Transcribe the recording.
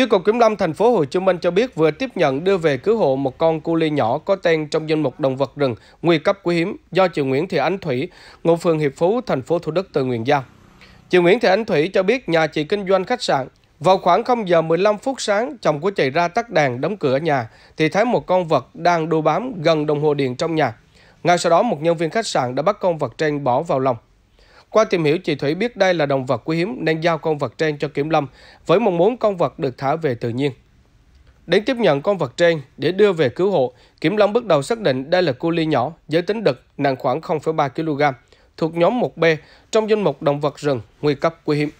Chi cục Kiểm lâm thành phố Hồ Chí Minh cho biết vừa tiếp nhận đưa về cứu hộ một con cu ly nhỏ có tên trong danh mục động vật rừng nguy cấp quý hiếm do chị Nguyễn Thị Ánh Thủy, ngụ phường Hiệp Phú, thành phố Thủ Đức tự nguyện giao. Chị Nguyễn Thị Ánh Thủy cho biết nhà chị kinh doanh khách sạn. Vào khoảng 0 giờ 15 phút sáng, chồng của chị ra tắt đèn đóng cửa nhà thì thấy một con vật đang đu bám gần đồng hồ điện trong nhà. Ngay sau đó, một nhân viên khách sạn đã bắt con vật trên bỏ vào lòng. Qua tìm hiểu, chị Thủy biết đây là động vật quý hiếm nên giao con vật trên cho Kiểm Lâm với mong muốn con vật được thả về tự nhiên. Đến tiếp nhận con vật trên để đưa về cứu hộ, Kiểm Lâm bước đầu xác định đây là cu ly nhỏ, giới tính đực, nặng khoảng 0,3 kg, thuộc nhóm 1B trong danh mục động vật rừng nguy cấp quý hiếm.